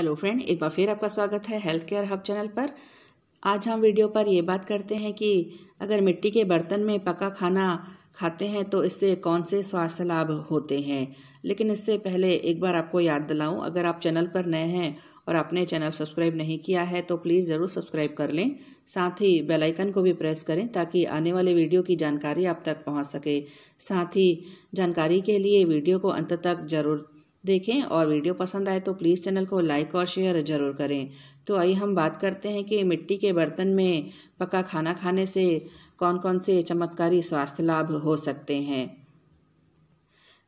hello friend एक बार फिर आपका स्वागत है हेल्थ केयर हब चैनल पर आज हम वीडियो पर ये बात करते हैं कि अगर मिट्टी के बर्तन में पका खाना खाते हैं तो इससे कौन से स्वास्थ्य लाभ होते हैं लेकिन इससे पहले एक बार आपको याद दिलाऊं अगर आप चैनल पर नए हैं और आपने चैनल सब्सक्राइब नहीं किया है तो प्लीज़ ज़रूर सब्सक्राइब कर लें साथ ही बेल आइकन को भी प्रेस करें ताकि आने वाले वीडियो की जानकारी आप तक पहुंच सके साथ ही जानकारी के लिए वीडियो को अंत तक जरूर देखें और वीडियो पसंद आए तो प्लीज़ चैनल को लाइक और शेयर ज़रूर करें तो आइए हम बात करते हैं कि मिट्टी के बर्तन में पका खाना खाने से कौन कौन से चमत्कारी स्वास्थ्य लाभ हो सकते हैं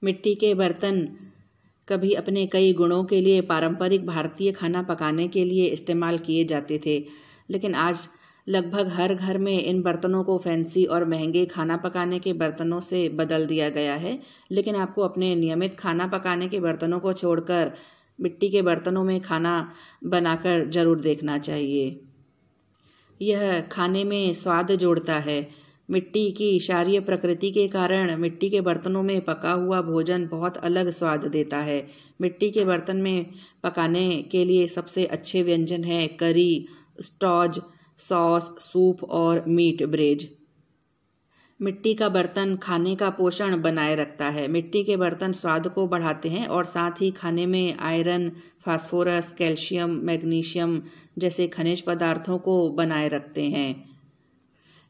मिट्टी के बर्तन कभी अपने कई गुणों के लिए पारंपरिक भारतीय खाना पकाने के लिए इस्तेमाल किए जाते थे लेकिन आज लगभग हर घर में इन बर्तनों को फैंसी और महंगे खाना पकाने के बर्तनों से बदल दिया गया है लेकिन आपको अपने नियमित खाना पकाने के बर्तनों को छोड़कर मिट्टी के बर्तनों में खाना बनाकर ज़रूर देखना चाहिए यह खाने में स्वाद जोड़ता है मिट्टी की क्षारीय प्रकृति के कारण मिट्टी के बर्तनों में पका हुआ भोजन बहुत अलग स्वाद देता है मिट्टी के बर्तन में पकाने के लिए सबसे अच्छे व्यंजन है करी स्टॉज सॉस सूप और मीट ब्रेज मिट्टी का बर्तन खाने का पोषण बनाए रखता है मिट्टी के बर्तन स्वाद को बढ़ाते हैं और साथ ही खाने में आयरन फास्फोरस कैल्शियम मैग्नीशियम जैसे खनिज पदार्थों को बनाए रखते हैं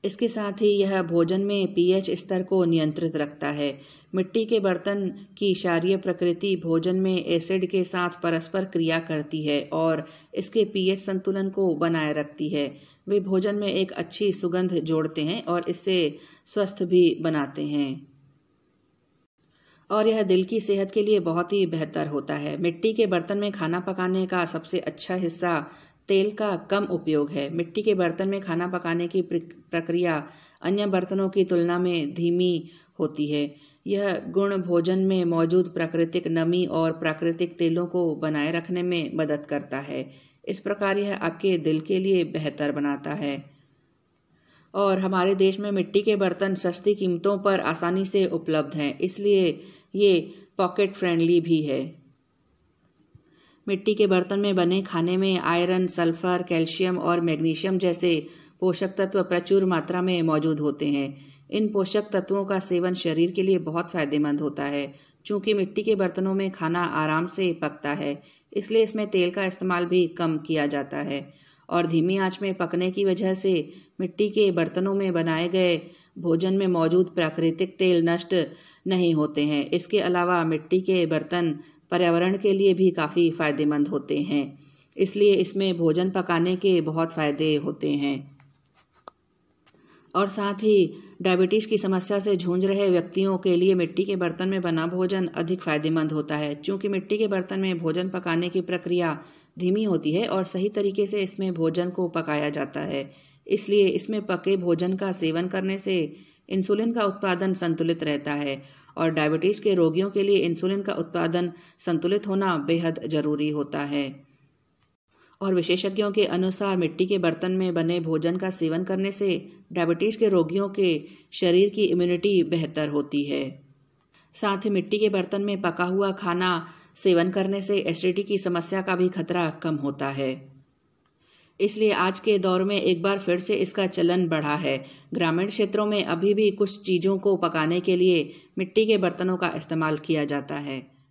इसके साथ ही यह भोजन में पीएच स्तर को नियंत्रित रखता है मिट्टी के बर्तन की क्षारीय प्रकृति भोजन में एसिड के साथ परस्पर क्रिया करती है और इसके पीएच संतुलन को बनाए रखती है वे भोजन में एक अच्छी सुगंध जोड़ते हैं और इससे स्वस्थ भी बनाते हैं और यह दिल की सेहत के लिए बहुत ही बेहतर होता है मिट्टी के बर्तन में खाना पकाने का सबसे अच्छा हिस्सा तेल का कम उपयोग है मिट्टी के बर्तन में खाना पकाने की प्रक्रिया अन्य बर्तनों की तुलना में धीमी होती है यह गुण भोजन में मौजूद प्राकृतिक नमी और प्राकृतिक तेलों को बनाए रखने में मदद करता है इस प्रकार यह आपके दिल के लिए बेहतर बनाता है और हमारे देश में मिट्टी के बर्तन सस्ती कीमतों पर आसानी से उपलब्ध हैं इसलिए ये पॉकेट फ्रेंडली भी है मिट्टी के बर्तन में बने खाने में आयरन सल्फर कैल्शियम और मैग्नीशियम जैसे पोषक तत्व प्रचुर मात्रा में मौजूद होते हैं इन पोषक तत्वों का सेवन शरीर के लिए बहुत फायदेमंद होता है चूँकि मिट्टी के बर्तनों में खाना आराम से पकता है इसलिए इसमें तेल का इस्तेमाल भी कम किया जाता है और धीमी आंच में पकने की वजह से मिट्टी के बर्तनों में बनाए गए भोजन में मौजूद प्राकृतिक तेल नष्ट नहीं होते हैं इसके अलावा मिट्टी के बर्तन पर्यावरण के लिए भी काफ़ी फ़ायदेमंद होते हैं इसलिए इसमें भोजन पकाने के बहुत फ़ायदे होते हैं और साथ ही डायबिटीज़ की समस्या से झूंझ रहे व्यक्तियों के लिए मिट्टी के बर्तन में बना भोजन अधिक फायदेमंद होता है क्योंकि मिट्टी के बर्तन में भोजन पकाने की प्रक्रिया धीमी होती है और सही तरीके से इसमें भोजन को पकाया जाता है इसलिए इसमें पके भोजन का सेवन करने से इंसुलिन का उत्पादन संतुलित रहता है और डायबिटीज़ के रोगियों के लिए इंसुलिन का उत्पादन संतुलित होना बेहद ज़रूरी होता है और विशेषज्ञों के अनुसार मिट्टी के बर्तन में बने भोजन का सेवन करने से डायबिटीज़ के रोगियों के शरीर की इम्यूनिटी बेहतर होती है साथ ही मिट्टी के बर्तन में पका हुआ खाना सेवन करने से एसिडिटी की समस्या का भी खतरा कम होता है इसलिए आज के दौर में एक बार फिर से इसका चलन बढ़ा है ग्रामीण क्षेत्रों में अभी भी कुछ चीज़ों को पकाने के लिए मिट्टी के बर्तनों का इस्तेमाल किया जाता है